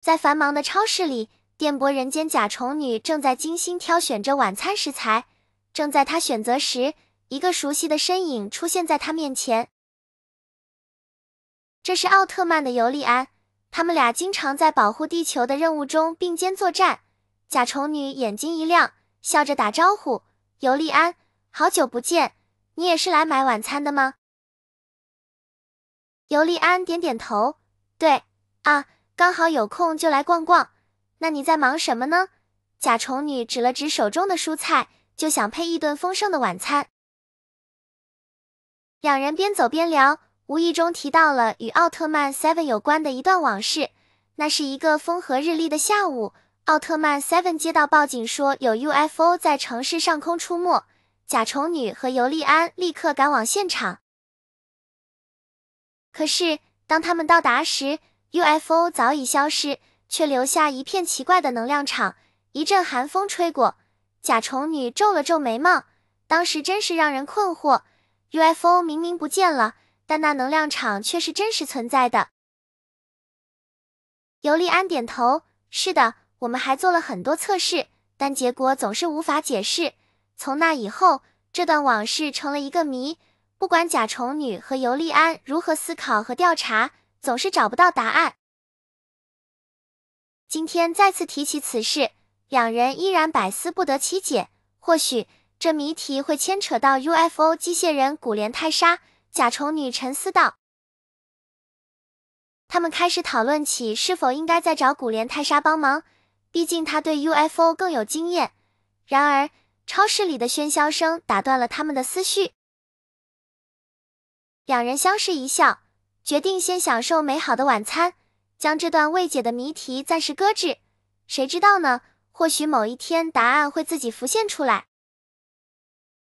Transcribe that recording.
在繁忙的超市里，电波人间甲虫女正在精心挑选着晚餐食材。正在她选择时，一个熟悉的身影出现在她面前。这是奥特曼的尤利安，他们俩经常在保护地球的任务中并肩作战。甲虫女眼睛一亮，笑着打招呼：“尤利安，好久不见！你也是来买晚餐的吗？”尤利安点点头：“对啊。”刚好有空就来逛逛，那你在忙什么呢？甲虫女指了指手中的蔬菜，就想配一顿丰盛的晚餐。两人边走边聊，无意中提到了与奥特曼 Seven 有关的一段往事。那是一个风和日丽的下午，奥特曼 Seven 接到报警说有 UFO 在城市上空出没，甲虫女和尤利安立刻赶往现场。可是当他们到达时，UFO 早已消失，却留下一片奇怪的能量场。一阵寒风吹过，甲虫女皱了皱眉毛。当时真是让人困惑。UFO 明明不见了，但那能量场却是真实存在的。尤利安点头：“是的，我们还做了很多测试，但结果总是无法解释。从那以后，这段往事成了一个谜。不管甲虫女和尤利安如何思考和调查。”总是找不到答案。今天再次提起此事，两人依然百思不得其解。或许这谜题会牵扯到 UFO 机械人古莲泰莎。甲虫女沉思道：“他们开始讨论起是否应该再找古莲泰莎帮忙，毕竟她对 UFO 更有经验。”然而，超市里的喧嚣声打断了他们的思绪。两人相视一笑。决定先享受美好的晚餐，将这段未解的谜题暂时搁置。谁知道呢？或许某一天答案会自己浮现出来。